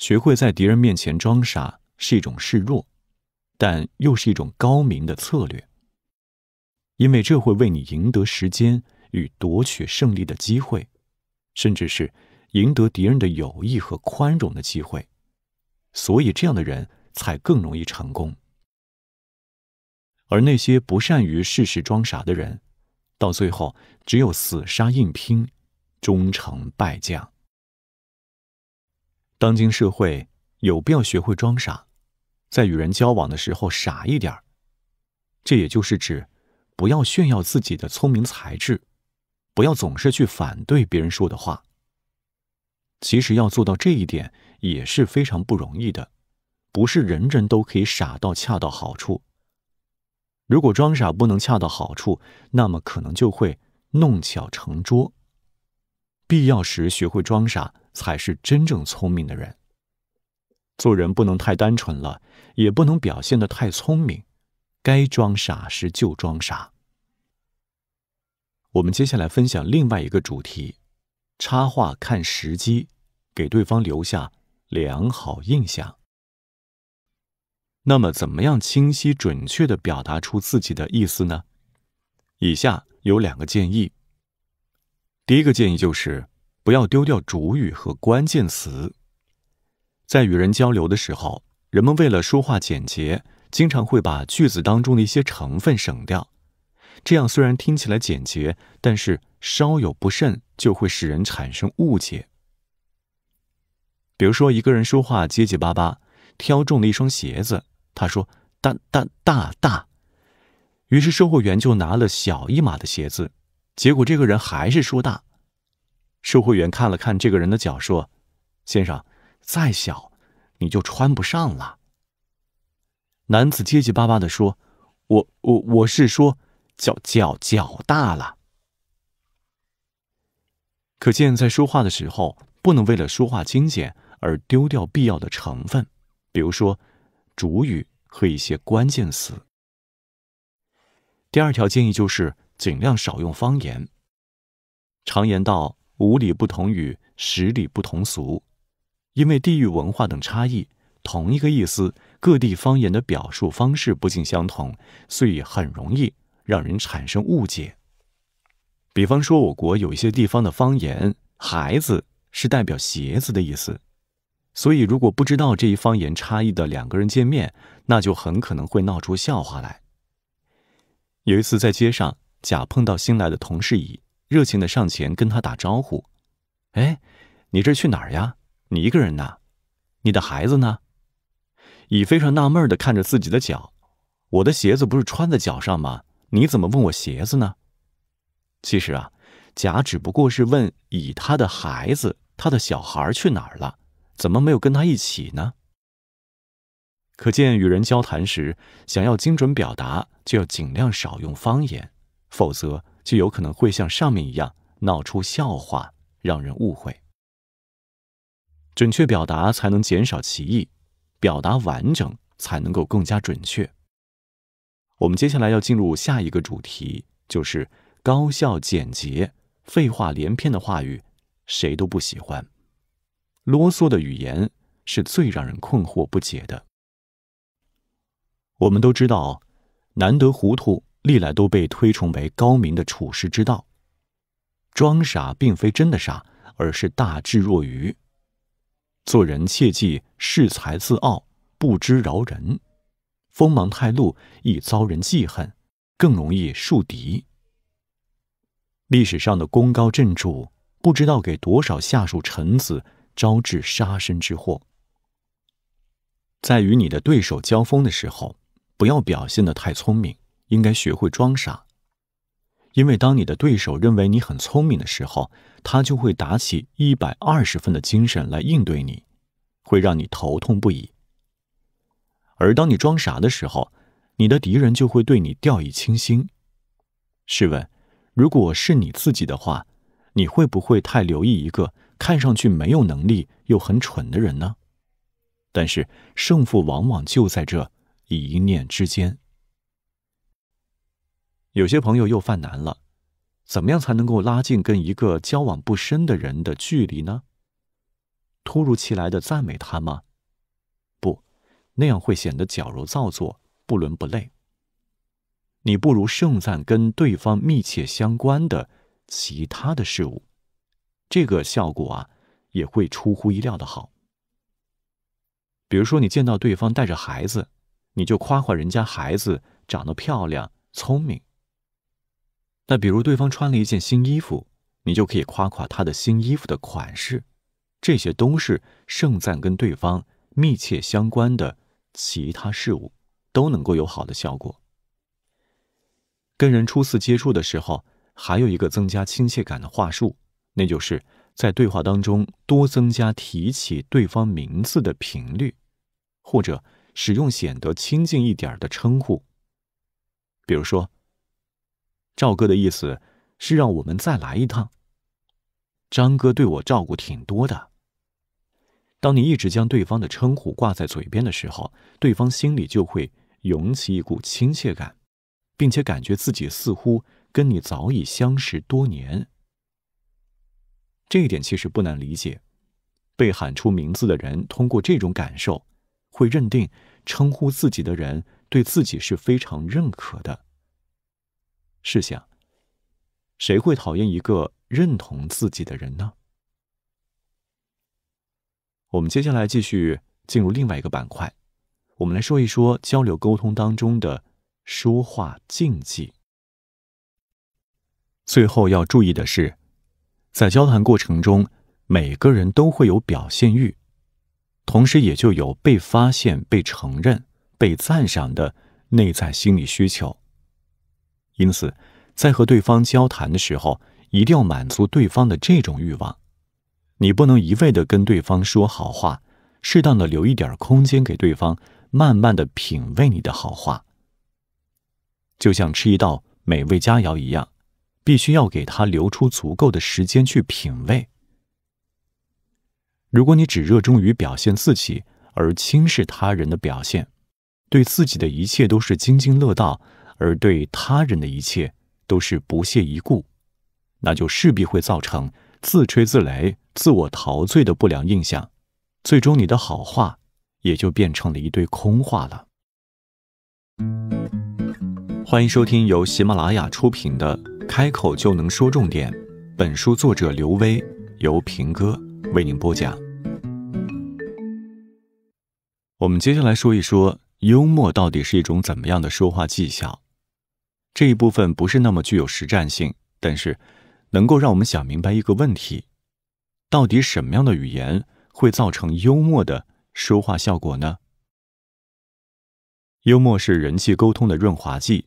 学会在敌人面前装傻是一种示弱，但又是一种高明的策略，因为这会为你赢得时间与夺取胜利的机会，甚至是赢得敌人的友谊和宽容的机会。所以，这样的人才更容易成功。而那些不善于适时装傻的人，到最后只有死杀硬拼，终成败将。当今社会有必要学会装傻，在与人交往的时候傻一点儿。这也就是指不要炫耀自己的聪明才智，不要总是去反对别人说的话。其实要做到这一点也是非常不容易的，不是人人都可以傻到恰到好处。如果装傻不能恰到好处，那么可能就会弄巧成拙。必要时学会装傻。才是真正聪明的人。做人不能太单纯了，也不能表现的太聪明，该装傻时就装傻。我们接下来分享另外一个主题：插话看时机，给对方留下良好印象。那么，怎么样清晰准确的表达出自己的意思呢？以下有两个建议。第一个建议就是。不要丢掉主语和关键词。在与人交流的时候，人们为了说话简洁，经常会把句子当中的一些成分省掉。这样虽然听起来简洁，但是稍有不慎就会使人产生误解。比如说，一个人说话结结巴巴，挑中了一双鞋子，他说：“大大大大。”于是售货员就拿了小一码的鞋子，结果这个人还是说大。售货员看了看这个人的脚，说：“先生，再小你就穿不上了。”男子结结巴巴的说：“我我我是说脚脚脚大了。”可见，在说话的时候，不能为了说话精简而丢掉必要的成分，比如说主语和一些关键词。第二条建议就是尽量少用方言。常言道。五里不同语，十里不同俗，因为地域文化等差异，同一个意思，各地方言的表述方式不尽相同，所以很容易让人产生误解。比方说，我国有一些地方的方言，“孩子”是代表“鞋子”的意思，所以如果不知道这一方言差异的两个人见面，那就很可能会闹出笑话来。有一次在街上，甲碰到新来的同事乙。热情的上前跟他打招呼，哎，你这去哪儿呀？你一个人呐？你的孩子呢？乙非常纳闷的看着自己的脚，我的鞋子不是穿在脚上吗？你怎么问我鞋子呢？其实啊，甲只不过是问乙他的孩子，他的小孩去哪儿了？怎么没有跟他一起呢？可见与人交谈时，想要精准表达，就要尽量少用方言，否则。就有可能会像上面一样闹出笑话，让人误会。准确表达才能减少歧义，表达完整才能够更加准确。我们接下来要进入下一个主题，就是高效简洁、废话连篇的话语，谁都不喜欢。啰嗦的语言是最让人困惑不解的。我们都知道，难得糊涂。历来都被推崇为高明的处世之道。装傻并非真的傻，而是大智若愚。做人切忌恃才自傲、不知饶人，锋芒太露易遭人记恨，更容易树敌。历史上的功高震主，不知道给多少下属臣子招致杀身之祸。在与你的对手交锋的时候，不要表现的太聪明。应该学会装傻，因为当你的对手认为你很聪明的时候，他就会打起一百二十分的精神来应对你，会让你头痛不已。而当你装傻的时候，你的敌人就会对你掉以轻心。试问，如果是你自己的话，你会不会太留意一个看上去没有能力又很蠢的人呢？但是胜负往往就在这一念之间。有些朋友又犯难了，怎么样才能够拉近跟一个交往不深的人的距离呢？突如其来的赞美他吗？不，那样会显得矫揉造作、不伦不类。你不如盛赞跟对方密切相关的其他的事物，这个效果啊也会出乎意料的好。比如说，你见到对方带着孩子，你就夸夸人家孩子长得漂亮、聪明。那比如对方穿了一件新衣服，你就可以夸夸他的新衣服的款式，这些都是盛赞跟对方密切相关的其他事物，都能够有好的效果。跟人初次接触的时候，还有一个增加亲切感的话术，那就是在对话当中多增加提起对方名字的频率，或者使用显得亲近一点的称呼，比如说。赵哥的意思是让我们再来一趟。张哥对我照顾挺多的。当你一直将对方的称呼挂在嘴边的时候，对方心里就会涌起一股亲切感，并且感觉自己似乎跟你早已相识多年。这一点其实不难理解，被喊出名字的人通过这种感受，会认定称呼自己的人对自己是非常认可的。试想，谁会讨厌一个认同自己的人呢？我们接下来继续进入另外一个板块，我们来说一说交流沟通当中的说话禁忌。最后要注意的是，在交谈过程中，每个人都会有表现欲，同时也就有被发现、被承认、被赞赏的内在心理需求。因此，在和对方交谈的时候，一定要满足对方的这种欲望。你不能一味的跟对方说好话，适当的留一点空间给对方，慢慢的品味你的好话。就像吃一道美味佳肴一样，必须要给他留出足够的时间去品味。如果你只热衷于表现自己，而轻视他人的表现，对自己的一切都是津津乐道。而对他人的一切都是不屑一顾，那就势必会造成自吹自擂、自我陶醉的不良印象，最终你的好话也就变成了一堆空话了。欢迎收听由喜马拉雅出品的《开口就能说重点》，本书作者刘威，由平哥为您播讲。我们接下来说一说幽默到底是一种怎么样的说话技巧。这一部分不是那么具有实战性，但是能够让我们想明白一个问题：到底什么样的语言会造成幽默的说话效果呢？幽默是人际沟通的润滑剂，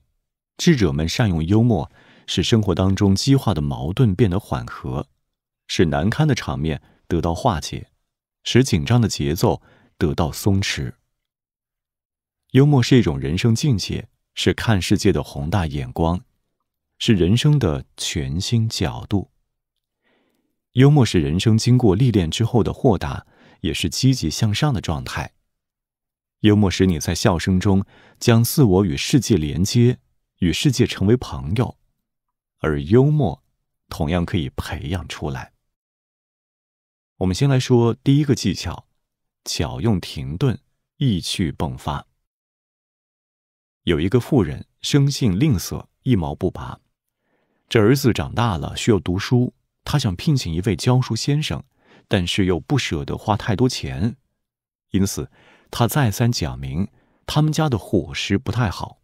智者们善用幽默，使生活当中激化的矛盾变得缓和，使难堪的场面得到化解，使紧张的节奏得到松弛。幽默是一种人生境界。是看世界的宏大眼光，是人生的全新角度。幽默是人生经过历练之后的豁达，也是积极向上的状态。幽默使你在笑声中将自我与世界连接，与世界成为朋友。而幽默同样可以培养出来。我们先来说第一个技巧：巧用停顿，意趣迸发。有一个妇人生性吝啬，一毛不拔。这儿子长大了需要读书，他想聘请一位教书先生，但是又不舍得花太多钱，因此他再三讲明他们家的伙食不太好。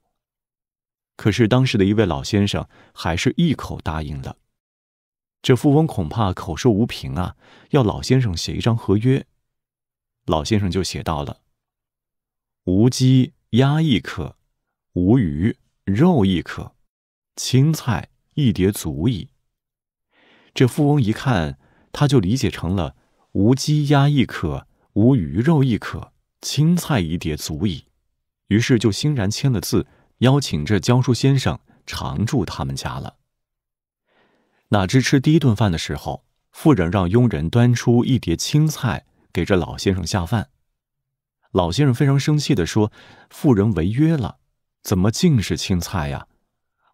可是当时的一位老先生还是一口答应了。这富翁恐怕口说无凭啊，要老先生写一张合约。老先生就写到了：无鸡鸭亦可，无鱼肉亦可，青菜一碟足矣。这富翁一看，他就理解成了无鸡鸭亦可，无鱼肉亦可，青菜一碟足矣。于是就欣然签了字，邀请这教书先生常住他们家了。哪知吃第一顿饭的时候，富人让佣人端出一碟青菜给这老先生下饭。老先生非常生气地说：“富人违约了。”怎么尽是青菜呀？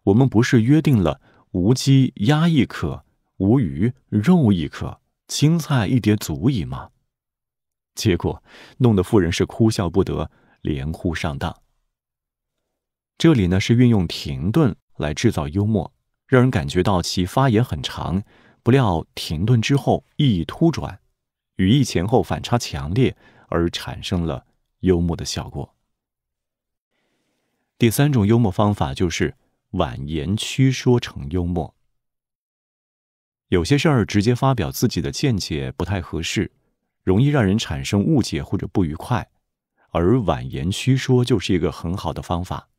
我们不是约定了无鸡鸭一可，无鱼肉一可，青菜一碟足矣吗？结果弄得妇人是哭笑不得，连呼上当。这里呢是运用停顿来制造幽默，让人感觉到其发言很长，不料停顿之后意义突转，语义前后反差强烈，而产生了幽默的效果。第三种幽默方法就是婉言曲说成幽默。有些事儿直接发表自己的见解不太合适，容易让人产生误解或者不愉快，而婉言曲说就是一个很好的方法。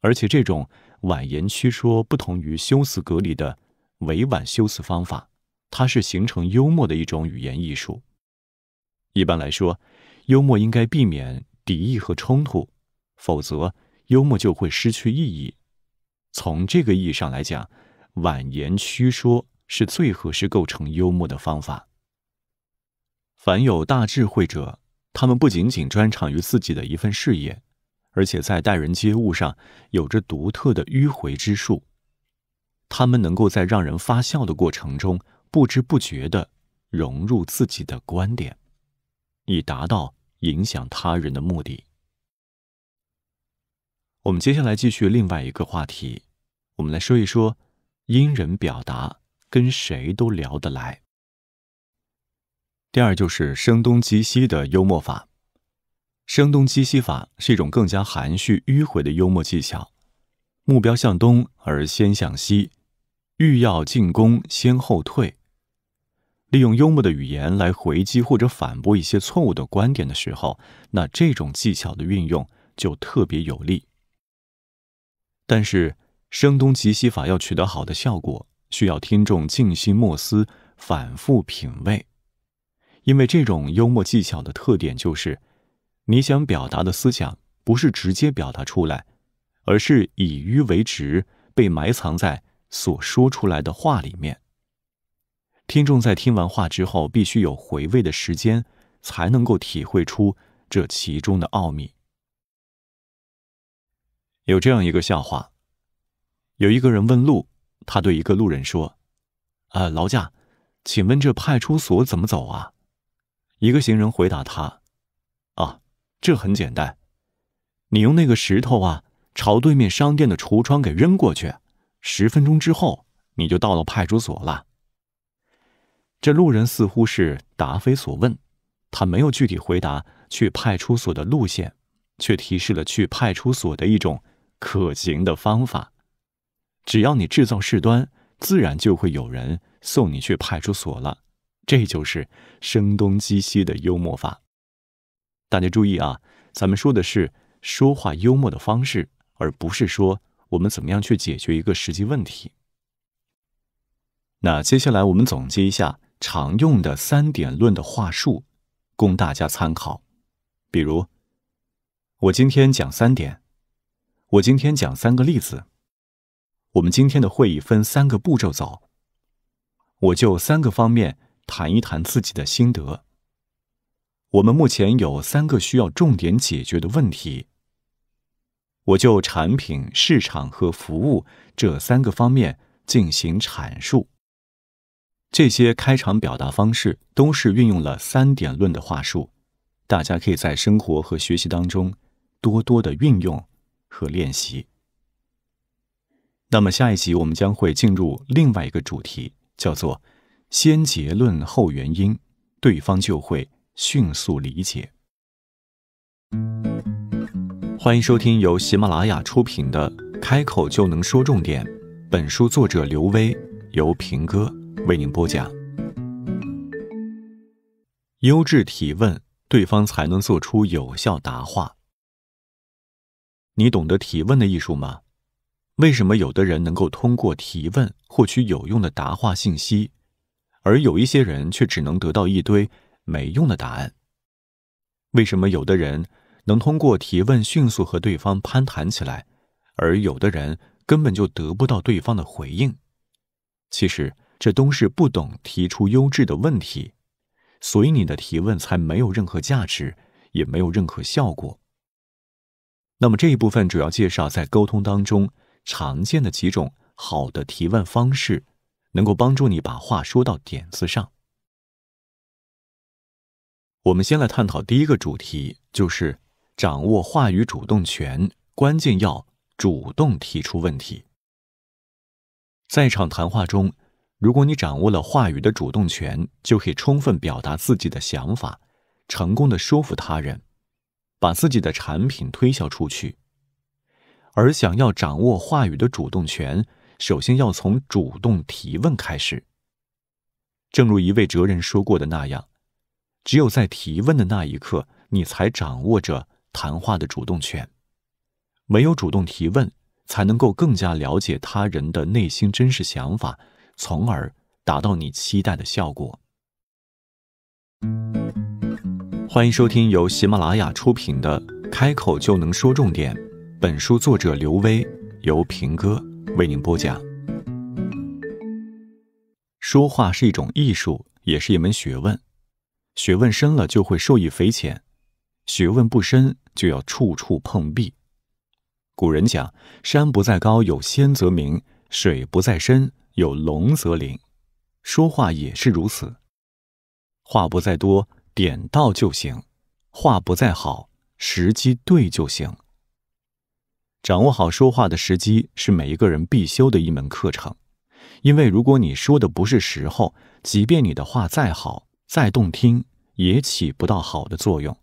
而且这种婉言曲说不同于修辞格里的委婉修辞方法，它是形成幽默的一种语言艺术。一般来说，幽默应该避免敌意和冲突。否则，幽默就会失去意义。从这个意义上来讲，婉言虚说是最合适构成幽默的方法。凡有大智慧者，他们不仅仅专长于自己的一份事业，而且在待人接物上有着独特的迂回之术。他们能够在让人发笑的过程中，不知不觉的融入自己的观点，以达到影响他人的目的。我们接下来继续另外一个话题，我们来说一说因人表达跟谁都聊得来。第二就是声东击西的幽默法，声东击西法是一种更加含蓄迂回的幽默技巧，目标向东而先向西，欲要进攻先后退，利用幽默的语言来回击或者反驳一些错误的观点的时候，那这种技巧的运用就特别有利。但是，声东击西法要取得好的效果，需要听众静心默思，反复品味。因为这种幽默技巧的特点就是，你想表达的思想不是直接表达出来，而是以迂为直，被埋藏在所说出来的话里面。听众在听完话之后，必须有回味的时间，才能够体会出这其中的奥秘。有这样一个笑话，有一个人问路，他对一个路人说：“啊，劳驾，请问这派出所怎么走啊？”一个行人回答他：“啊，这很简单，你用那个石头啊，朝对面商店的橱窗给扔过去，十分钟之后你就到了派出所了。”这路人似乎是答非所问，他没有具体回答去派出所的路线，却提示了去派出所的一种。可行的方法，只要你制造事端，自然就会有人送你去派出所了。这就是声东击西的幽默法。大家注意啊，咱们说的是说话幽默的方式，而不是说我们怎么样去解决一个实际问题。那接下来我们总结一下常用的三点论的话术，供大家参考。比如，我今天讲三点。我今天讲三个例子。我们今天的会议分三个步骤走，我就三个方面谈一谈自己的心得。我们目前有三个需要重点解决的问题，我就产品、市场和服务这三个方面进行阐述。这些开场表达方式都是运用了三点论的话术，大家可以在生活和学习当中多多的运用。和练习。那么下一集我们将会进入另外一个主题，叫做“先结论后原因”，对方就会迅速理解。欢迎收听由喜马拉雅出品的《开口就能说重点》，本书作者刘威，由平哥为您播讲。优质提问，对方才能做出有效答话。你懂得提问的艺术吗？为什么有的人能够通过提问获取有用的答话信息，而有一些人却只能得到一堆没用的答案？为什么有的人能通过提问迅速和对方攀谈起来，而有的人根本就得不到对方的回应？其实，这都是不懂提出优质的问题，所以你的提问才没有任何价值，也没有任何效果。那么这一部分主要介绍在沟通当中常见的几种好的提问方式，能够帮助你把话说到点子上。我们先来探讨第一个主题，就是掌握话语主动权，关键要主动提出问题。在场谈话中，如果你掌握了话语的主动权，就可以充分表达自己的想法，成功的说服他人。把自己的产品推销出去，而想要掌握话语的主动权，首先要从主动提问开始。正如一位哲人说过的那样，只有在提问的那一刻，你才掌握着谈话的主动权。唯有主动提问，才能够更加了解他人的内心真实想法，从而达到你期待的效果。欢迎收听由喜马拉雅出品的《开口就能说重点》，本书作者刘威，由平哥为您播讲。说话是一种艺术，也是一门学问。学问深了，就会受益匪浅；学问不深，就要处处碰壁。古人讲：“山不在高，有仙则名；水不在深，有龙则灵。”说话也是如此，话不在多。点到就行，话不在好，时机对就行。掌握好说话的时机是每一个人必修的一门课程，因为如果你说的不是时候，即便你的话再好、再动听，也起不到好的作用，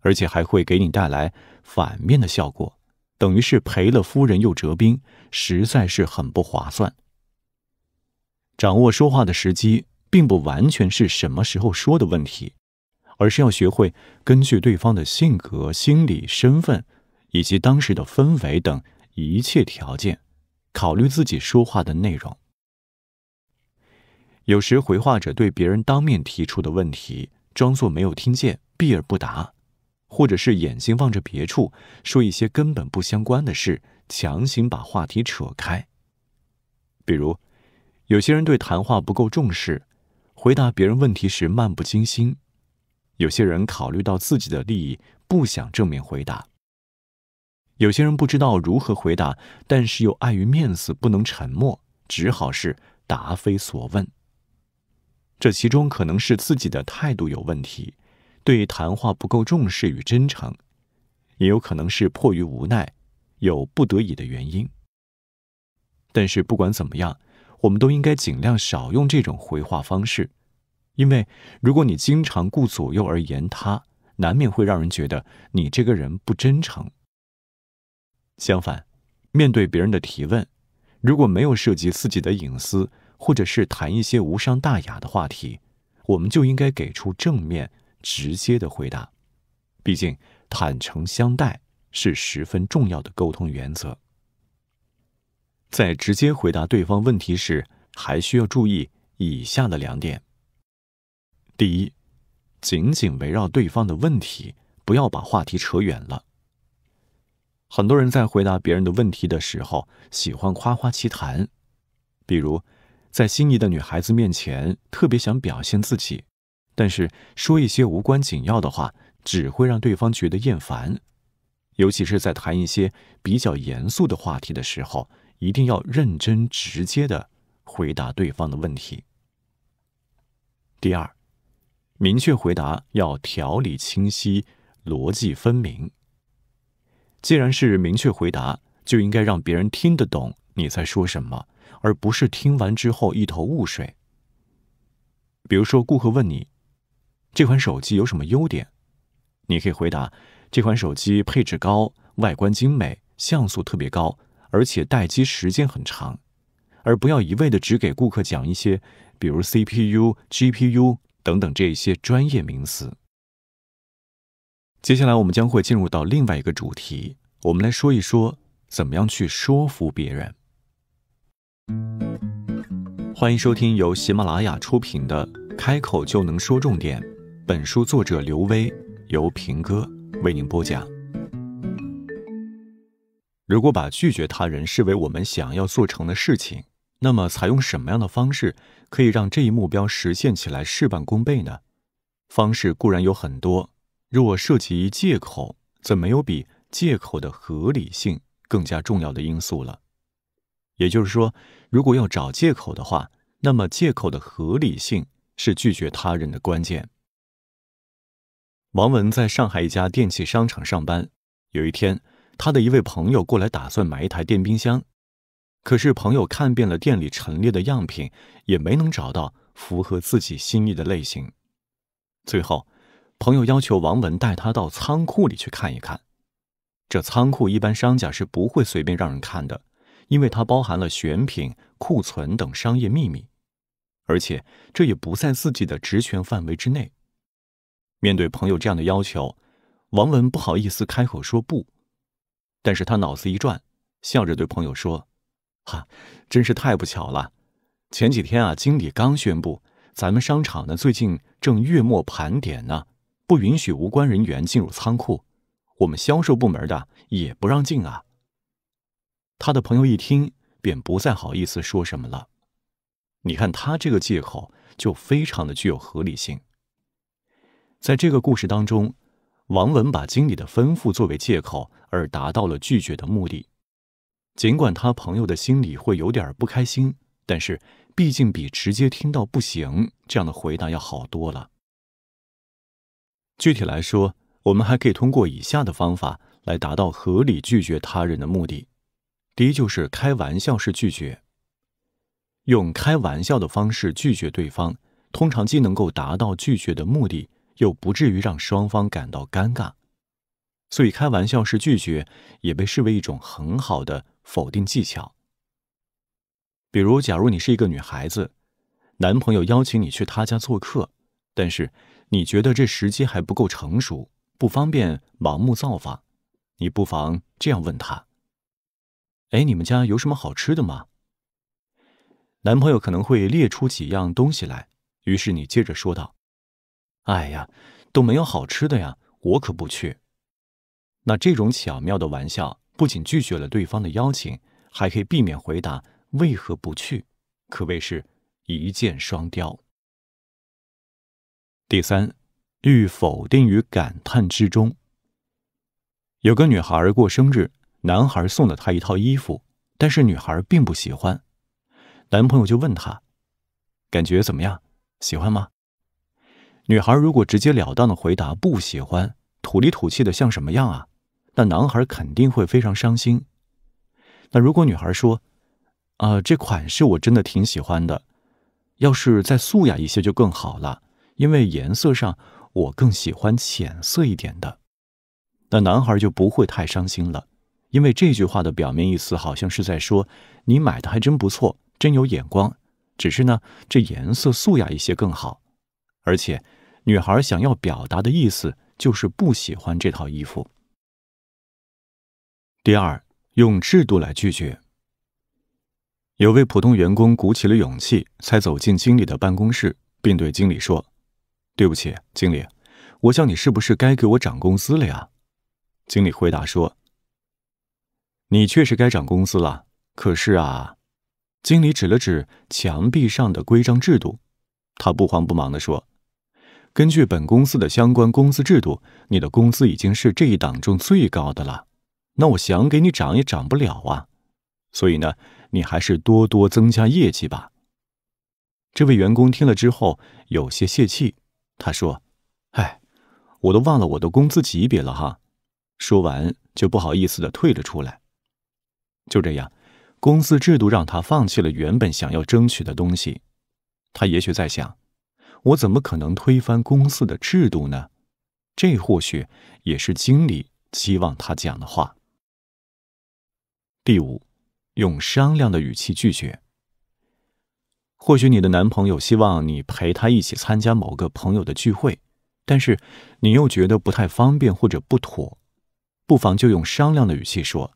而且还会给你带来反面的效果，等于是赔了夫人又折兵，实在是很不划算。掌握说话的时机。并不完全是什么时候说的问题，而是要学会根据对方的性格、心理、身份，以及当时的氛围等一切条件，考虑自己说话的内容。有时回话者对别人当面提出的问题，装作没有听见，避而不答，或者是眼睛望着别处，说一些根本不相关的事，强行把话题扯开。比如，有些人对谈话不够重视。回答别人问题时漫不经心，有些人考虑到自己的利益不想正面回答；有些人不知道如何回答，但是又碍于面子不能沉默，只好是答非所问。这其中可能是自己的态度有问题，对谈话不够重视与真诚，也有可能是迫于无奈，有不得已的原因。但是不管怎么样。我们都应该尽量少用这种回话方式，因为如果你经常顾左右而言他，难免会让人觉得你这个人不真诚。相反，面对别人的提问，如果没有涉及自己的隐私，或者是谈一些无伤大雅的话题，我们就应该给出正面、直接的回答。毕竟，坦诚相待是十分重要的沟通原则。在直接回答对方问题时，还需要注意以下的两点：第一，紧紧围绕对方的问题，不要把话题扯远了。很多人在回答别人的问题的时候，喜欢夸夸其谈，比如在心仪的女孩子面前，特别想表现自己，但是说一些无关紧要的话，只会让对方觉得厌烦。尤其是在谈一些比较严肃的话题的时候。一定要认真直接的回答对方的问题。第二，明确回答要条理清晰、逻辑分明。既然是明确回答，就应该让别人听得懂你在说什么，而不是听完之后一头雾水。比如说，顾客问你这款手机有什么优点，你可以回答：这款手机配置高，外观精美，像素特别高。而且待机时间很长，而不要一味的只给顾客讲一些，比如 C P U、G P U 等等这些专业名词。接下来我们将会进入到另外一个主题，我们来说一说怎么样去说服别人。欢迎收听由喜马拉雅出品的《开口就能说重点》，本书作者刘威，由平哥为您播讲。如果把拒绝他人视为我们想要做成的事情，那么采用什么样的方式可以让这一目标实现起来事半功倍呢？方式固然有很多，若涉及借口，则没有比借口的合理性更加重要的因素了。也就是说，如果要找借口的话，那么借口的合理性是拒绝他人的关键。王文在上海一家电器商场上班，有一天。他的一位朋友过来，打算买一台电冰箱，可是朋友看遍了店里陈列的样品，也没能找到符合自己心意的类型。最后，朋友要求王文带他到仓库里去看一看。这仓库一般商家是不会随便让人看的，因为它包含了选品、库存等商业秘密，而且这也不在自己的职权范围之内。面对朋友这样的要求，王文不好意思开口说不。但是他脑子一转，笑着对朋友说：“哈，真是太不巧了！前几天啊，经理刚宣布，咱们商场呢最近正月末盘点呢，不允许无关人员进入仓库，我们销售部门的也不让进啊。”他的朋友一听，便不再好意思说什么了。你看他这个借口就非常的具有合理性。在这个故事当中。王文把经理的吩咐作为借口，而达到了拒绝的目的。尽管他朋友的心里会有点不开心，但是毕竟比直接听到“不行”这样的回答要好多了。具体来说，我们还可以通过以下的方法来达到合理拒绝他人的目的：第一，就是开玩笑式拒绝，用开玩笑的方式拒绝对方，通常既能够达到拒绝的目的。又不至于让双方感到尴尬，所以开玩笑式拒绝也被视为一种很好的否定技巧。比如，假如你是一个女孩子，男朋友邀请你去他家做客，但是你觉得这时机还不够成熟，不方便盲目造访，你不妨这样问他：“哎，你们家有什么好吃的吗？”男朋友可能会列出几样东西来，于是你接着说道。哎呀，都没有好吃的呀，我可不去。那这种巧妙的玩笑，不仅拒绝了对方的邀请，还可以避免回答为何不去，可谓是一箭双雕。第三，欲否定于感叹之中。有个女孩过生日，男孩送了她一套衣服，但是女孩并不喜欢。男朋友就问她，感觉怎么样？喜欢吗？女孩如果直截了当的回答不喜欢，土里土气的像什么样啊？那男孩肯定会非常伤心。那如果女孩说：“啊，这款式我真的挺喜欢的，要是再素雅一些就更好了，因为颜色上我更喜欢浅色一点的。”那男孩就不会太伤心了，因为这句话的表面意思好像是在说你买的还真不错，真有眼光。只是呢，这颜色素雅一些更好，而且。女孩想要表达的意思就是不喜欢这套衣服。第二，用制度来拒绝。有位普通员工鼓起了勇气，才走进经理的办公室，并对经理说：“对不起，经理，我想你是不是该给我涨工资了呀？”经理回答说：“你确实该涨工资了，可是啊。”经理指了指墙壁上的规章制度，他不慌不忙的说。根据本公司的相关工资制度，你的工资已经是这一档中最高的了。那我想给你涨也涨不了啊，所以呢，你还是多多增加业绩吧。这位员工听了之后有些泄气，他说：“哎，我都忘了我的工资级别了哈。”说完就不好意思的退了出来。就这样，公司制度让他放弃了原本想要争取的东西。他也许在想。我怎么可能推翻公司的制度呢？这或许也是经理希望他讲的话。第五，用商量的语气拒绝。或许你的男朋友希望你陪他一起参加某个朋友的聚会，但是你又觉得不太方便或者不妥，不妨就用商量的语气说：“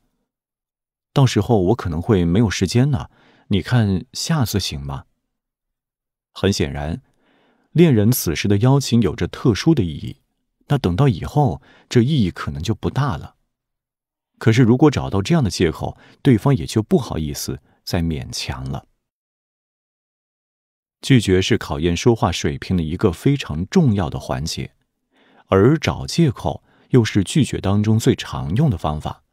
到时候我可能会没有时间呢，你看下次行吗？”很显然。恋人此时的邀请有着特殊的意义，那等到以后，这意义可能就不大了。可是，如果找到这样的借口，对方也就不好意思再勉强了。拒绝是考验说话水平的一个非常重要的环节，而找借口又是拒绝当中最常用的方法。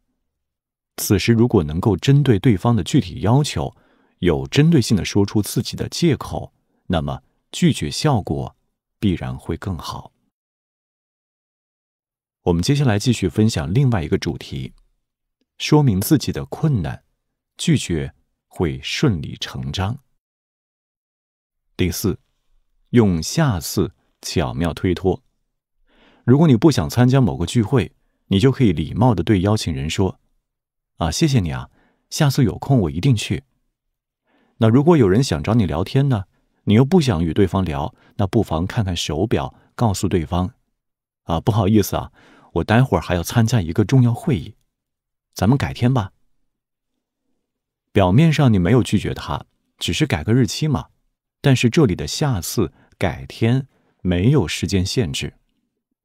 此时，如果能够针对对方的具体要求，有针对性的说出自己的借口，那么。拒绝效果必然会更好。我们接下来继续分享另外一个主题：，说明自己的困难，拒绝会顺理成章。第四，用下次巧妙推脱。如果你不想参加某个聚会，你就可以礼貌的对邀请人说：“啊，谢谢你啊，下次有空我一定去。”那如果有人想找你聊天呢？你又不想与对方聊，那不妨看看手表，告诉对方：“啊，不好意思啊，我待会儿还要参加一个重要会议，咱们改天吧。”表面上你没有拒绝他，只是改个日期嘛。但是这里的“下次”“改天”没有时间限制，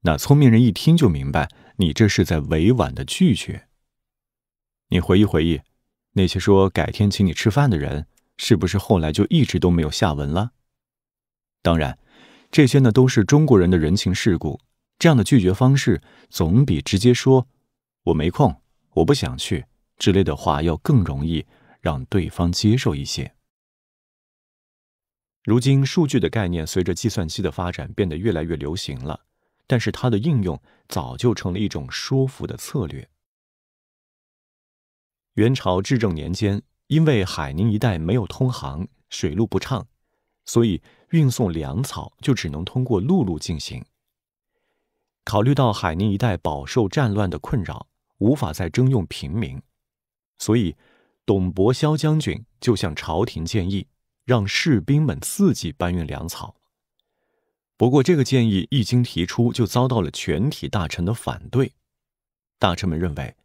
那聪明人一听就明白，你这是在委婉的拒绝。你回忆回忆，那些说“改天请你吃饭”的人。是不是后来就一直都没有下文了？当然，这些呢都是中国人的人情世故。这样的拒绝方式，总比直接说“我没空，我不想去”之类的话要更容易让对方接受一些。如今，数据的概念随着计算机的发展变得越来越流行了，但是它的应用早就成了一种说服的策略。元朝至正年间。因为海宁一带没有通航，水路不畅，所以运送粮草就只能通过陆路进行。考虑到海宁一带饱受战乱的困扰，无法再征用平民，所以董伯骁将军就向朝廷建议，让士兵们自己搬运粮草。不过，这个建议一经提出，就遭到了全体大臣的反对。大臣们认为，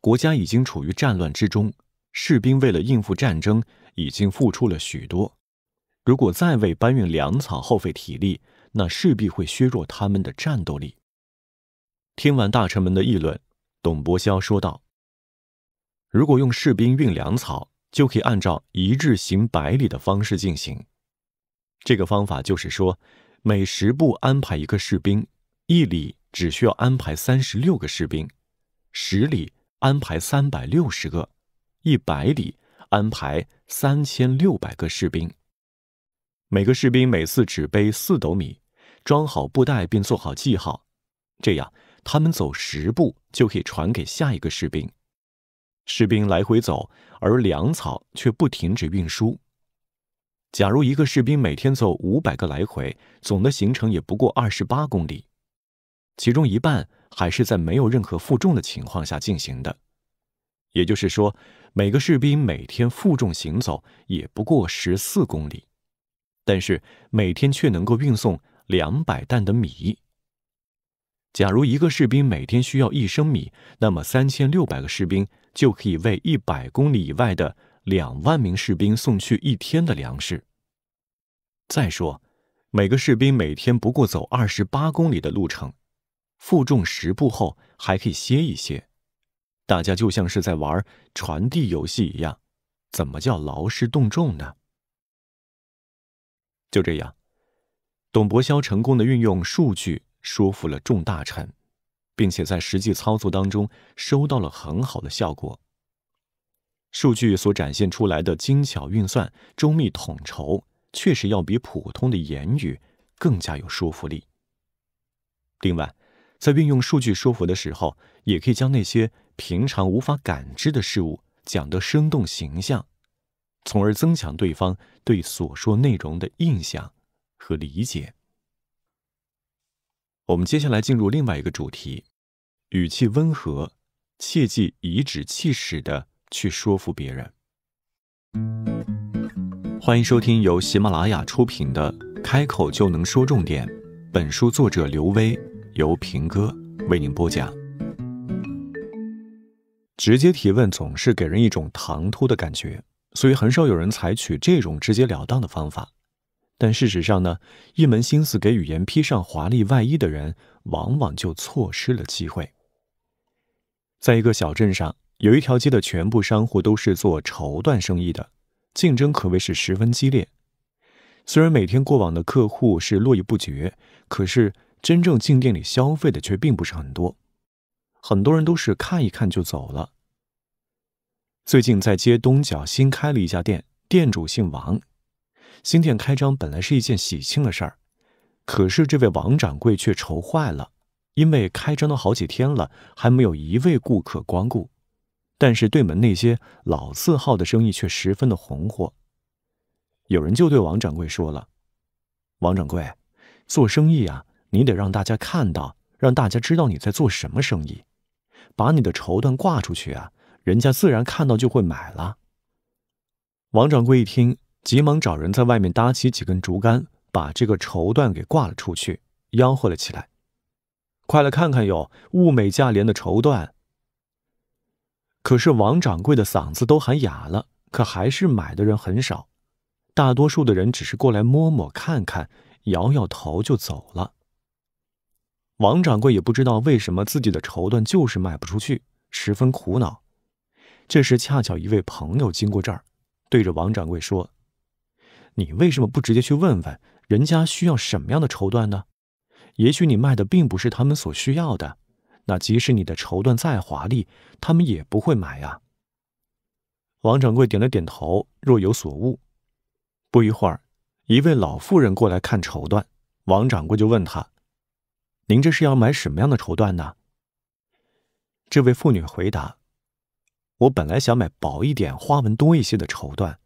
国家已经处于战乱之中。士兵为了应付战争，已经付出了许多。如果再为搬运粮草耗费体力，那势必会削弱他们的战斗力。听完大臣们的议论，董伯骁说道：“如果用士兵运粮草，就可以按照一日行百里的方式进行。这个方法就是说，每十步安排一个士兵，一里只需要安排三十六个士兵，十里安排三百六十个。”一百里安排三千六百个士兵，每个士兵每次只背四斗米，装好布袋并做好记号，这样他们走十步就可以传给下一个士兵。士兵来回走，而粮草却不停止运输。假如一个士兵每天走五百个来回，总的行程也不过二十八公里，其中一半还是在没有任何负重的情况下进行的。也就是说，每个士兵每天负重行走也不过十四公里，但是每天却能够运送两百担的米。假如一个士兵每天需要一升米，那么三千六百个士兵就可以为一百公里以外的两万名士兵送去一天的粮食。再说，每个士兵每天不过走二十八公里的路程，负重十步后还可以歇一歇。大家就像是在玩传递游戏一样，怎么叫劳师动众呢？就这样，董伯霄成功的运用数据说服了众大臣，并且在实际操作当中收到了很好的效果。数据所展现出来的精巧运算、周密统筹，确实要比普通的言语更加有说服力。另外，在运用数据说服的时候，也可以将那些。平常无法感知的事物，讲的生动形象，从而增强对方对所说内容的印象和理解。我们接下来进入另外一个主题，语气温和，切忌颐指气使的去说服别人。欢迎收听由喜马拉雅出品的《开口就能说重点》，本书作者刘威，由平哥为您播讲。直接提问总是给人一种唐突的感觉，所以很少有人采取这种直截了当的方法。但事实上呢，一门心思给语言披上华丽外衣的人，往往就错失了机会。在一个小镇上，有一条街的全部商户都是做绸缎生意的，竞争可谓是十分激烈。虽然每天过往的客户是络绎不绝，可是真正进店里消费的却并不是很多。很多人都是看一看就走了。最近在街东角新开了一家店，店主姓王。新店开张本来是一件喜庆的事儿，可是这位王掌柜却愁坏了，因为开张都好几天了，还没有一位顾客光顾。但是对门那些老字号的生意却十分的红火。有人就对王掌柜说了：“王掌柜，做生意啊，你得让大家看到，让大家知道你在做什么生意。”把你的绸缎挂出去啊，人家自然看到就会买了。王掌柜一听，急忙找人在外面搭起几根竹竿，把这个绸缎给挂了出去，吆喝了起来：“快来看看哟，物美价廉的绸缎！”可是王掌柜的嗓子都喊哑了，可还是买的人很少。大多数的人只是过来摸摸看看，摇摇头就走了。王掌柜也不知道为什么自己的绸缎就是卖不出去，十分苦恼。这时恰巧一位朋友经过这儿，对着王掌柜说：“你为什么不直接去问问人家需要什么样的绸缎呢？也许你卖的并不是他们所需要的，那即使你的绸缎再华丽，他们也不会买啊。”王掌柜点了点头，若有所悟。不一会儿，一位老妇人过来看绸缎，王掌柜就问他。您这是要买什么样的绸缎呢？这位妇女回答：“我本来想买薄一点、花纹多一些的绸缎，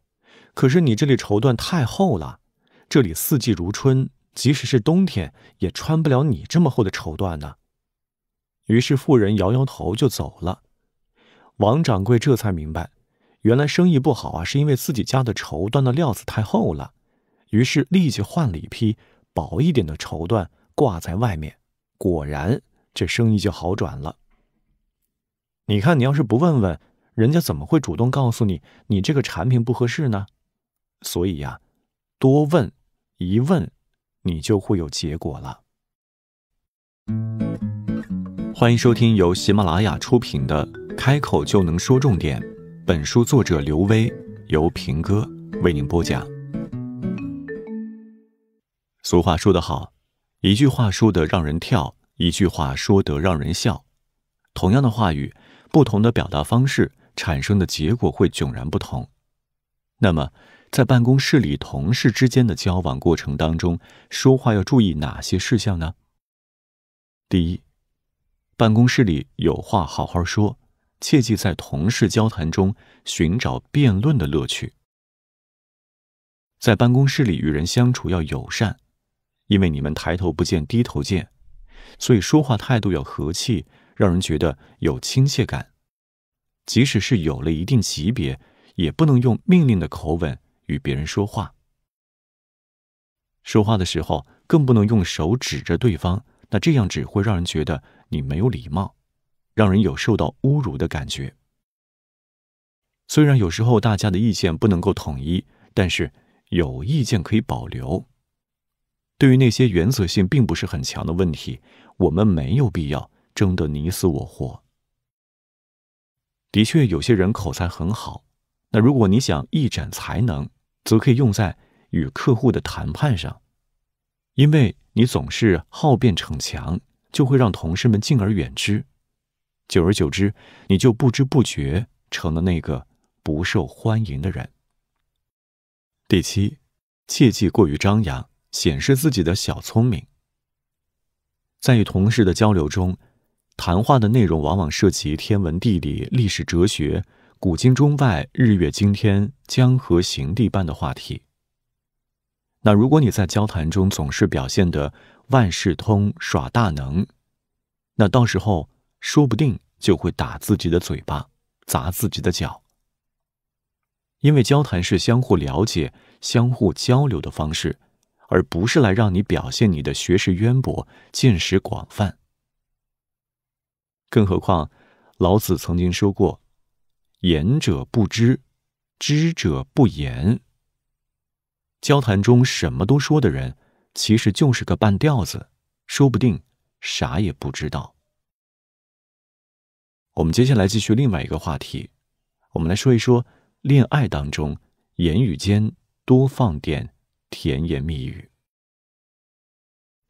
可是你这里绸缎太厚了。这里四季如春，即使是冬天也穿不了你这么厚的绸缎呢。”于是妇人摇摇头就走了。王掌柜这才明白，原来生意不好啊，是因为自己家的绸缎的料子太厚了。于是立即换了一批薄一点的绸缎挂在外面。果然，这生意就好转了。你看，你要是不问问人家，怎么会主动告诉你你这个产品不合适呢？所以呀，多问，一问，你就会有结果了。欢迎收听由喜马拉雅出品的《开口就能说重点》，本书作者刘威，由平哥为您播讲。俗话说得好。一句话说得让人跳，一句话说得让人笑。同样的话语，不同的表达方式产生的结果会迥然不同。那么，在办公室里同事之间的交往过程当中，说话要注意哪些事项呢？第一，办公室里有话好好说，切忌在同事交谈中寻找辩论的乐趣。在办公室里与人相处要友善。因为你们抬头不见低头见，所以说话态度要和气，让人觉得有亲切感。即使是有了一定级别，也不能用命令的口吻与别人说话。说话的时候更不能用手指着对方，那这样只会让人觉得你没有礼貌，让人有受到侮辱的感觉。虽然有时候大家的意见不能够统一，但是有意见可以保留。对于那些原则性并不是很强的问题，我们没有必要争得你死我活。的确，有些人口才很好，那如果你想一展才能，则可以用在与客户的谈判上，因为你总是好辩逞强，就会让同事们敬而远之，久而久之，你就不知不觉成了那个不受欢迎的人。第七，切忌过于张扬。显示自己的小聪明，在与同事的交流中，谈话的内容往往涉及天文、地理、历史、哲学、古今中外、日月经天、江河行地般的话题。那如果你在交谈中总是表现的万事通、耍大能，那到时候说不定就会打自己的嘴巴，砸自己的脚。因为交谈是相互了解、相互交流的方式。而不是来让你表现你的学识渊博、见识广泛。更何况，老子曾经说过：“言者不知，知者不言。”交谈中什么都说的人，其实就是个半吊子，说不定啥也不知道。我们接下来继续另外一个话题，我们来说一说恋爱当中言语间多放点。甜言蜜语。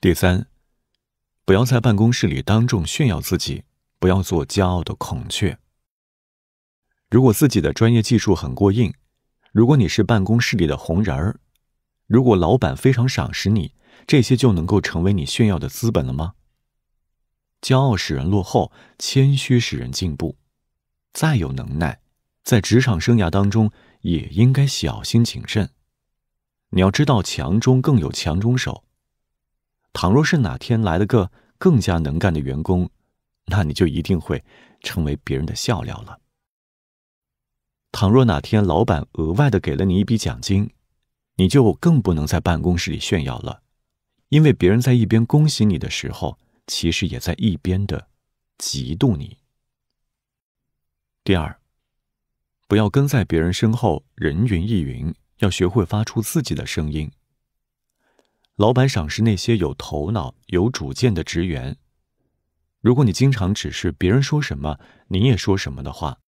第三，不要在办公室里当众炫耀自己，不要做骄傲的孔雀。如果自己的专业技术很过硬，如果你是办公室里的红人儿，如果老板非常赏识你，这些就能够成为你炫耀的资本了吗？骄傲使人落后，谦虚使人进步。再有能耐，在职场生涯当中也应该小心谨慎。你要知道，强中更有强中手。倘若是哪天来了个更加能干的员工，那你就一定会成为别人的笑料了。倘若哪天老板额外的给了你一笔奖金，你就更不能在办公室里炫耀了，因为别人在一边恭喜你的时候，其实也在一边的嫉妒你。第二，不要跟在别人身后人云亦云。要学会发出自己的声音。老板赏识那些有头脑、有主见的职员。如果你经常只是别人说什么你也说什么的话，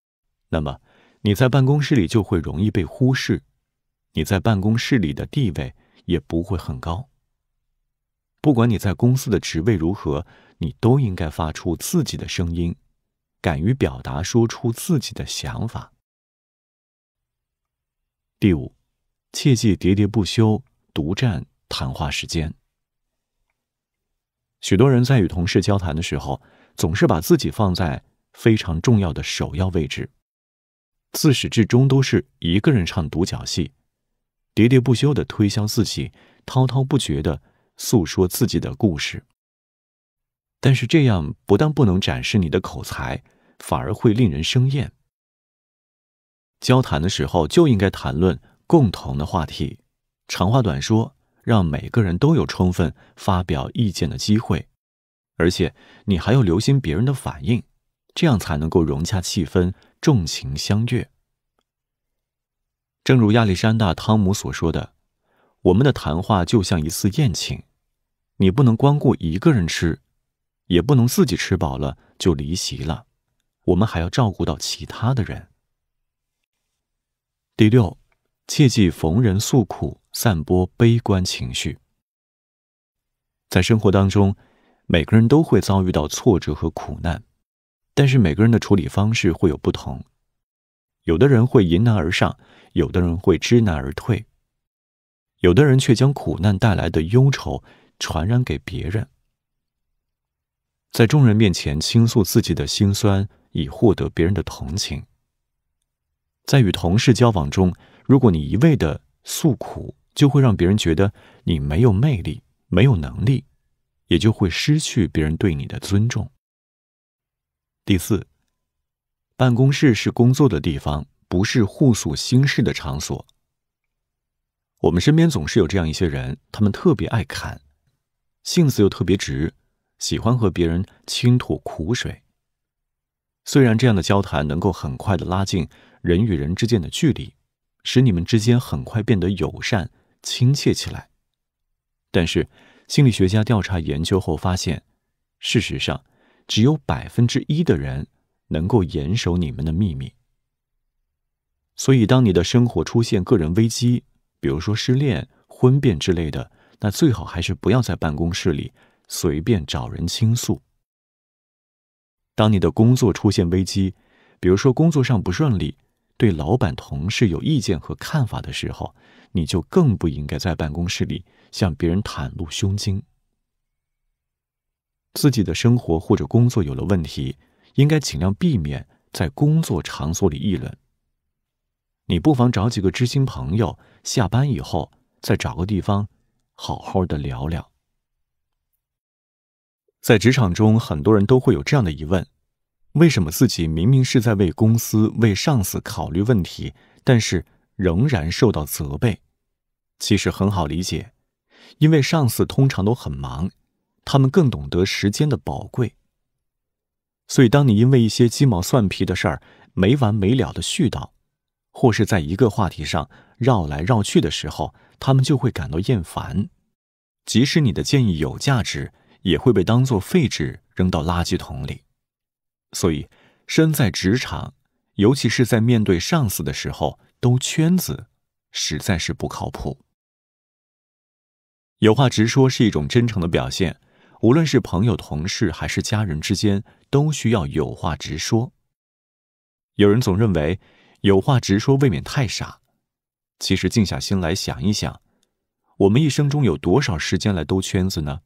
那么你在办公室里就会容易被忽视，你在办公室里的地位也不会很高。不管你在公司的职位如何，你都应该发出自己的声音，敢于表达，说出自己的想法。第五。切忌喋喋不休，独占谈话时间。许多人在与同事交谈的时候，总是把自己放在非常重要的首要位置，自始至终都是一个人唱独角戏，喋喋不休的推销自己，滔滔不绝的诉说自己的故事。但是这样不但不能展示你的口才，反而会令人生厌。交谈的时候就应该谈论。共同的话题，长话短说，让每个人都有充分发表意见的机会，而且你还要留心别人的反应，这样才能够融洽气氛，重情相悦。正如亚历山大·汤姆所说的：“我们的谈话就像一次宴请，你不能光顾一个人吃，也不能自己吃饱了就离席了，我们还要照顾到其他的人。”第六。切忌逢人诉苦，散播悲观情绪。在生活当中，每个人都会遭遇到挫折和苦难，但是每个人的处理方式会有不同。有的人会迎难而上，有的人会知难而退，有的人却将苦难带来的忧愁传染给别人，在众人面前倾诉自己的心酸，以获得别人的同情。在与同事交往中，如果你一味的诉苦，就会让别人觉得你没有魅力、没有能力，也就会失去别人对你的尊重。第四，办公室是工作的地方，不是互诉心事的场所。我们身边总是有这样一些人，他们特别爱侃，性子又特别直，喜欢和别人倾吐苦水。虽然这样的交谈能够很快的拉近人与人之间的距离。使你们之间很快变得友善、亲切起来。但是，心理学家调查研究后发现，事实上，只有百分之一的人能够严守你们的秘密。所以，当你的生活出现个人危机，比如说失恋、婚变之类的，那最好还是不要在办公室里随便找人倾诉。当你的工作出现危机，比如说工作上不顺利。对老板、同事有意见和看法的时候，你就更不应该在办公室里向别人袒露胸襟。自己的生活或者工作有了问题，应该尽量避免在工作场所里议论。你不妨找几个知心朋友，下班以后再找个地方，好好的聊聊。在职场中，很多人都会有这样的疑问。为什么自己明明是在为公司、为上司考虑问题，但是仍然受到责备？其实很好理解，因为上司通常都很忙，他们更懂得时间的宝贵。所以，当你因为一些鸡毛蒜皮的事儿没完没了的絮叨，或是在一个话题上绕来绕去的时候，他们就会感到厌烦。即使你的建议有价值，也会被当作废纸扔到垃圾桶里。所以，身在职场，尤其是在面对上司的时候，兜圈子实在是不靠谱。有话直说是一种真诚的表现，无论是朋友、同事还是家人之间，都需要有话直说。有人总认为有话直说未免太傻，其实静下心来想一想，我们一生中有多少时间来兜圈子呢？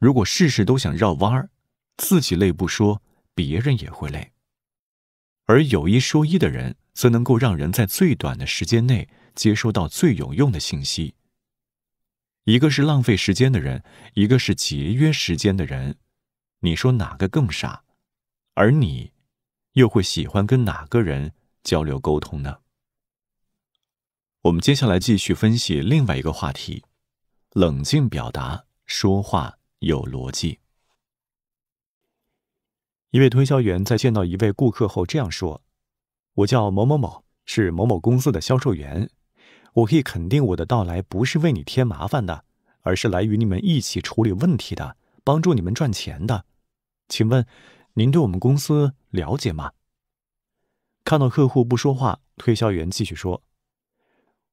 如果事事都想绕弯儿，自己累不说。别人也会累，而有一说一的人，则能够让人在最短的时间内接收到最有用的信息。一个是浪费时间的人，一个是节约时间的人，你说哪个更傻？而你又会喜欢跟哪个人交流沟通呢？我们接下来继续分析另外一个话题：冷静表达，说话有逻辑。一位推销员在见到一位顾客后这样说：“我叫某某某，是某某公司的销售员。我可以肯定，我的到来不是为你添麻烦的，而是来与你们一起处理问题的，帮助你们赚钱的。请问，您对我们公司了解吗？”看到客户不说话，推销员继续说：“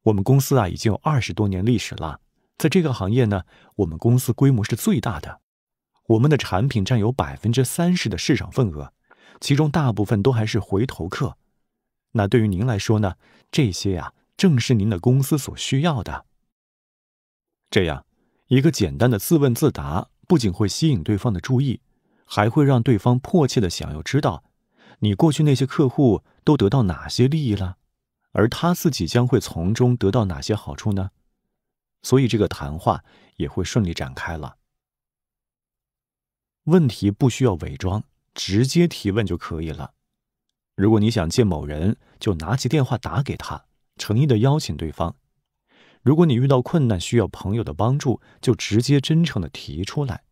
我们公司啊，已经有二十多年历史了，在这个行业呢，我们公司规模是最大的。”我们的产品占有百分之三十的市场份额，其中大部分都还是回头客。那对于您来说呢？这些呀，正是您的公司所需要的。这样一个简单的自问自答，不仅会吸引对方的注意，还会让对方迫切的想要知道，你过去那些客户都得到哪些利益了，而他自己将会从中得到哪些好处呢？所以这个谈话也会顺利展开了。问题不需要伪装，直接提问就可以了。如果你想见某人，就拿起电话打给他，诚意的邀请对方。如果你遇到困难需要朋友的帮助，就直接真诚的提出来。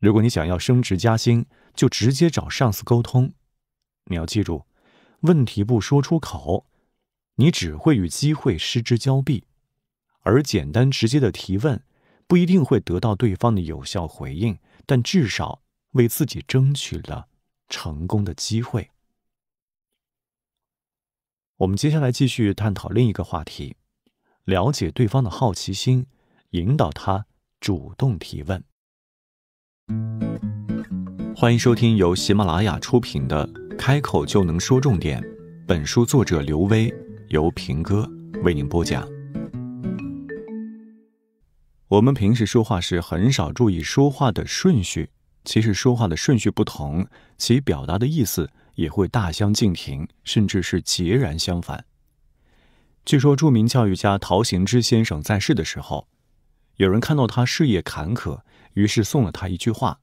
如果你想要升职加薪，就直接找上司沟通。你要记住，问题不说出口，你只会与机会失之交臂，而简单直接的提问。不一定会得到对方的有效回应，但至少为自己争取了成功的机会。我们接下来继续探讨另一个话题，了解对方的好奇心，引导他主动提问。欢迎收听由喜马拉雅出品的《开口就能说重点》，本书作者刘威，由平哥为您播讲。我们平时说话时很少注意说话的顺序，其实说话的顺序不同，其表达的意思也会大相径庭，甚至是截然相反。据说著名教育家陶行知先生在世的时候，有人看到他事业坎坷，于是送了他一句话：“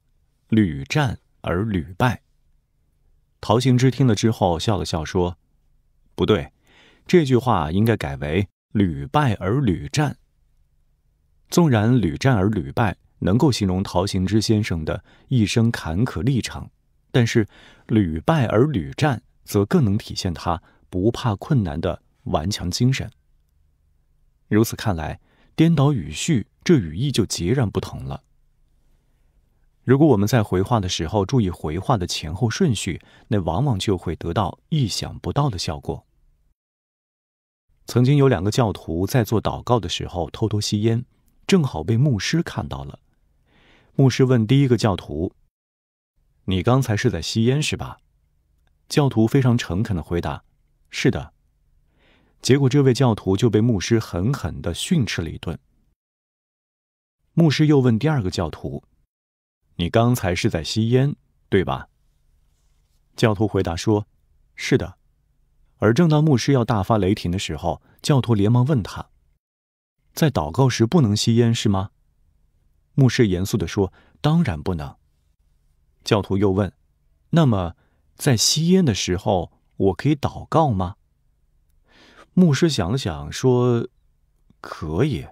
屡战而屡败。”陶行知听了之后笑了笑说：“不对，这句话应该改为‘屡败而屡战’。”纵然屡战而屡败，能够形容陶行知先生的一生坎坷历程；但是，屡败而屡战，则更能体现他不怕困难的顽强精神。如此看来，颠倒语序，这语义就截然不同了。如果我们在回话的时候注意回话的前后顺序，那往往就会得到意想不到的效果。曾经有两个教徒在做祷告的时候偷偷吸烟。正好被牧师看到了。牧师问第一个教徒：“你刚才是在吸烟是吧？”教徒非常诚恳的回答：“是的。”结果这位教徒就被牧师狠狠的训斥了一顿。牧师又问第二个教徒：“你刚才是在吸烟，对吧？”教徒回答说：“是的。”而正当牧师要大发雷霆的时候，教徒连忙问他。在祷告时不能吸烟，是吗？牧师严肃地说：“当然不能。”教徒又问：“那么，在吸烟的时候，我可以祷告吗？”牧师想了想说：“可以，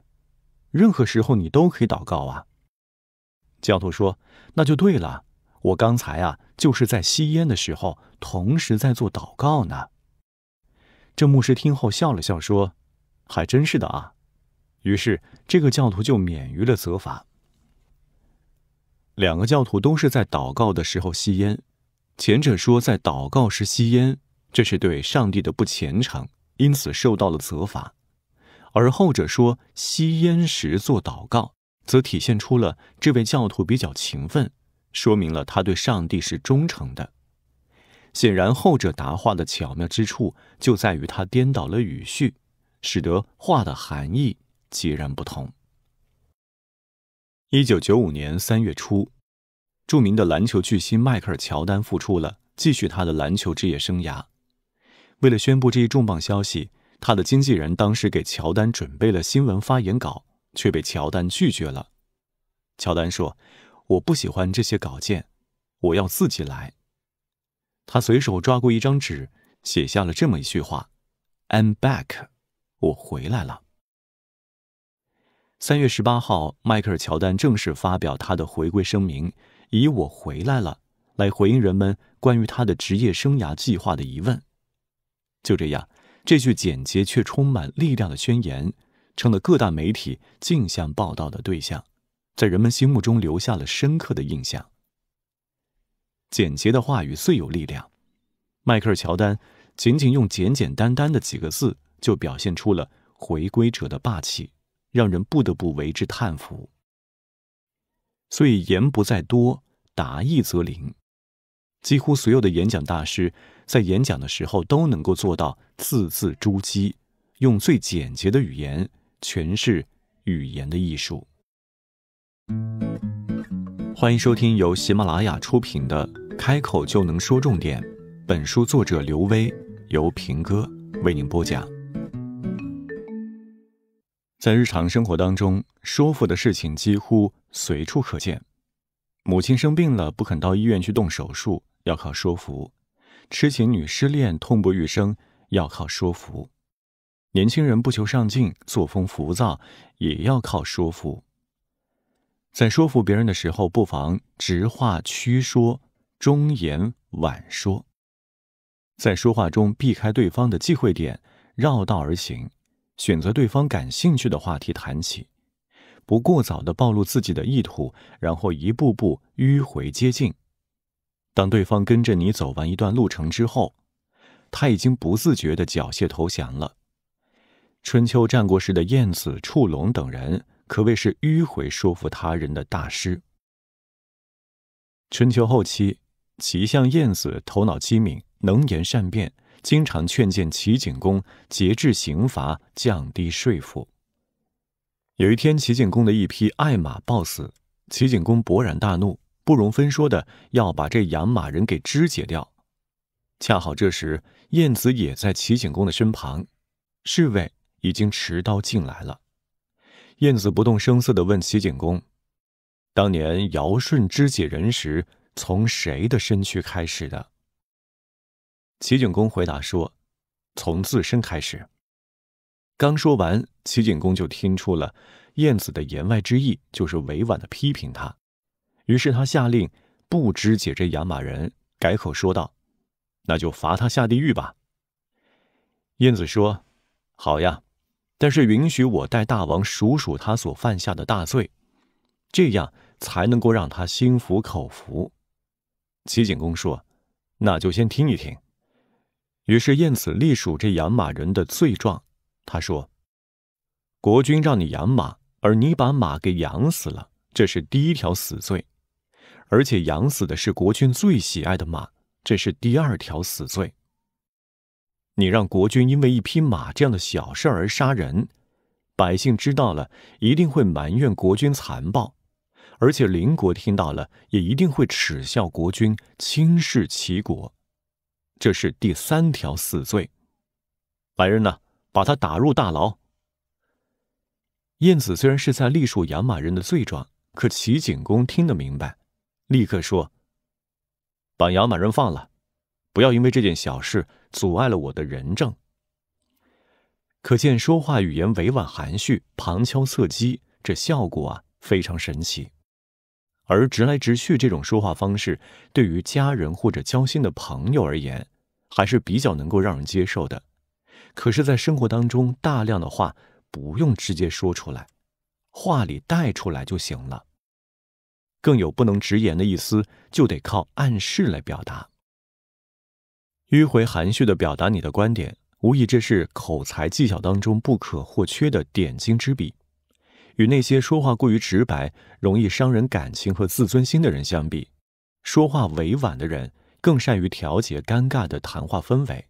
任何时候你都可以祷告啊。”教徒说：“那就对了，我刚才啊，就是在吸烟的时候，同时在做祷告呢。”这牧师听后笑了笑说：“还真是的啊。”于是，这个教徒就免于了责罚。两个教徒都是在祷告的时候吸烟，前者说在祷告时吸烟，这是对上帝的不虔诚，因此受到了责罚；而后者说吸烟时做祷告，则体现出了这位教徒比较勤奋，说明了他对上帝是忠诚的。显然后者答话的巧妙之处就在于他颠倒了语序，使得话的含义。截然不同。一九九五年三月初，著名的篮球巨星迈克尔·乔丹复出了，继续他的篮球职业生涯。为了宣布这一重磅消息，他的经纪人当时给乔丹准备了新闻发言稿，却被乔丹拒绝了。乔丹说：“我不喜欢这些稿件，我要自己来。”他随手抓过一张纸，写下了这么一句话：“I'm back，我回来了。”三月十八号，迈克尔·乔丹正式发表他的回归声明，以“我回来了”来回应人们关于他的职业生涯计划的疑问。就这样，这句简洁却充满力量的宣言，成了各大媒体竞相报道的对象，在人们心目中留下了深刻的印象。简洁的话语最有力量，迈克尔·乔丹仅仅用简简单单的几个字，就表现出了回归者的霸气。让人不得不为之叹服。所以，言不在多，达意则灵。几乎所有的演讲大师在演讲的时候都能够做到字字珠玑，用最简洁的语言诠释语言的艺术。欢迎收听由喜马拉雅出品的《开口就能说重点》，本书作者刘威，由平哥为您播讲。在日常生活当中，说服的事情几乎随处可见。母亲生病了，不肯到医院去动手术，要靠说服；痴情女失恋，痛不欲生，要靠说服；年轻人不求上进，作风浮躁，也要靠说服。在说服别人的时候，不妨直话曲说，忠言婉说，在说话中避开对方的忌讳点，绕道而行。选择对方感兴趣的话题谈起，不过早的暴露自己的意图，然后一步步迂回接近。当对方跟着你走完一段路程之后，他已经不自觉的缴械投降了。春秋战国时的晏子、触龙等人，可谓是迂回说服他人的大师。春秋后期，齐相晏子头脑机敏，能言善辩。经常劝谏齐景公节制刑罚、降低税赋。有一天，齐景公的一匹爱马暴死，齐景公勃然大怒，不容分说的要把这养马人给肢解掉。恰好这时，晏子也在齐景公的身旁，侍卫已经持刀进来了。晏子不动声色的问齐景公：“当年尧舜肢解人时，从谁的身躯开始的？”齐景公回答说：“从自身开始。”刚说完，齐景公就听出了晏子的言外之意，就是委婉的批评他。于是他下令不肢解这养马人，改口说道：“那就罚他下地狱吧。”晏子说：“好呀，但是允许我代大王数数他所犯下的大罪，这样才能够让他心服口服。”齐景公说：“那就先听一听。”于是，晏子隶属这养马人的罪状。他说：“国君让你养马，而你把马给养死了，这是第一条死罪。而且养死的是国君最喜爱的马，这是第二条死罪。你让国君因为一匹马这样的小事而杀人，百姓知道了，一定会埋怨国君残暴；而且邻国听到了，也一定会耻笑国君，轻视齐国。”这是第三条死罪，来人呐，把他打入大牢。燕子虽然是在历数养马人的罪状，可齐景公听得明白，立刻说：“把养马人放了，不要因为这件小事阻碍了我的仁政。”可见说话语言委婉含蓄，旁敲侧击，这效果啊，非常神奇。而直来直去这种说话方式，对于家人或者交心的朋友而言，还是比较能够让人接受的。可是，在生活当中，大量的话不用直接说出来，话里带出来就行了。更有不能直言的意思，就得靠暗示来表达。迂回含蓄的表达你的观点，无疑这是口才技巧当中不可或缺的点睛之笔。与那些说话过于直白、容易伤人感情和自尊心的人相比，说话委婉的人更善于调节尴尬的谈话氛围。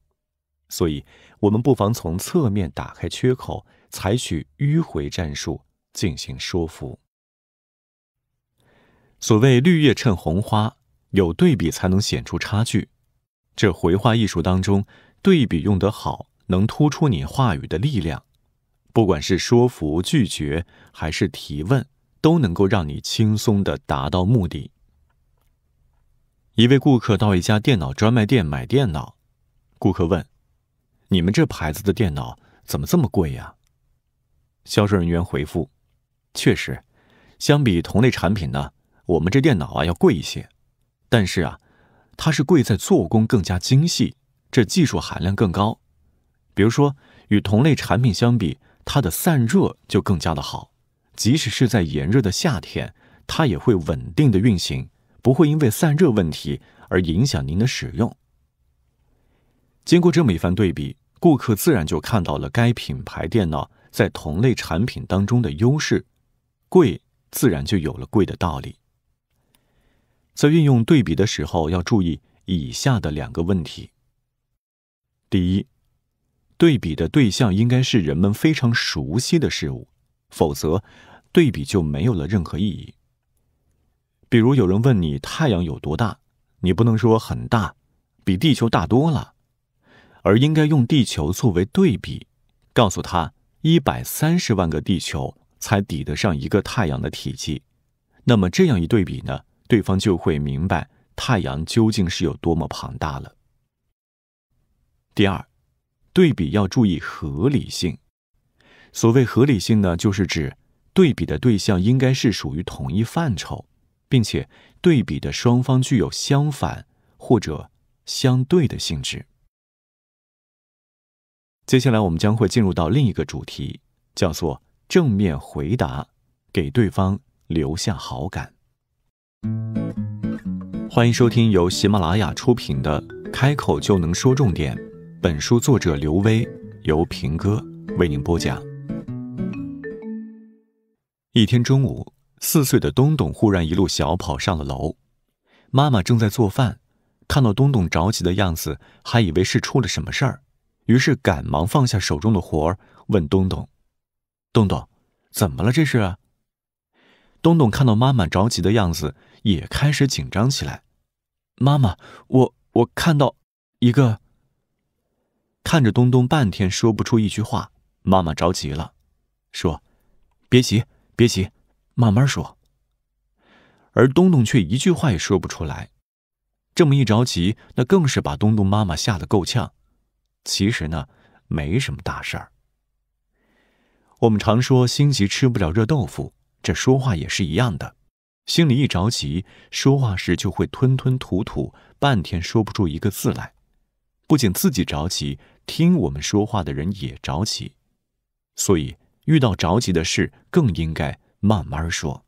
所以，我们不妨从侧面打开缺口，采取迂回战术进行说服。所谓绿叶衬红花，有对比才能显出差距。这回话艺术当中，对比用得好，能突出你话语的力量。不管是说服、拒绝还是提问，都能够让你轻松的达到目的。一位顾客到一家电脑专卖店买电脑，顾客问：“你们这牌子的电脑怎么这么贵呀？”销售人员回复：“确实，相比同类产品呢，我们这电脑啊要贵一些，但是啊，它是贵在做工更加精细，这技术含量更高。比如说，与同类产品相比。”它的散热就更加的好，即使是在炎热的夏天，它也会稳定的运行，不会因为散热问题而影响您的使用。经过这么一番对比，顾客自然就看到了该品牌电脑在同类产品当中的优势，贵自然就有了贵的道理。在运用对比的时候，要注意以下的两个问题：第一，对比的对象应该是人们非常熟悉的事物，否则对比就没有了任何意义。比如有人问你太阳有多大，你不能说很大，比地球大多了，而应该用地球作为对比，告诉他一百三十万个地球才抵得上一个太阳的体积。那么这样一对比呢，对方就会明白太阳究竟是有多么庞大了。第二。对比要注意合理性。所谓合理性呢，就是指对比的对象应该是属于同一范畴，并且对比的双方具有相反或者相对的性质。接下来我们将会进入到另一个主题，叫做正面回答，给对方留下好感。欢迎收听由喜马拉雅出品的《开口就能说重点》。本书作者刘威，由平哥为您播讲。一天中午，四岁的东东忽然一路小跑上了楼。妈妈正在做饭，看到东东着急的样子，还以为是出了什么事儿，于是赶忙放下手中的活儿，问东东：“东东，怎么了？这是？”东东看到妈妈着急的样子，也开始紧张起来：“妈妈，我我看到一个。”看着东东半天说不出一句话，妈妈着急了，说：“别急，别急，慢慢说。”而东东却一句话也说不出来。这么一着急，那更是把东东妈妈吓得够呛。其实呢，没什么大事儿。我们常说“心急吃不了热豆腐”，这说话也是一样的。心里一着急，说话时就会吞吞吐吐，半天说不出一个字来。不仅自己着急，听我们说话的人也着急，所以遇到着急的事，更应该慢慢说。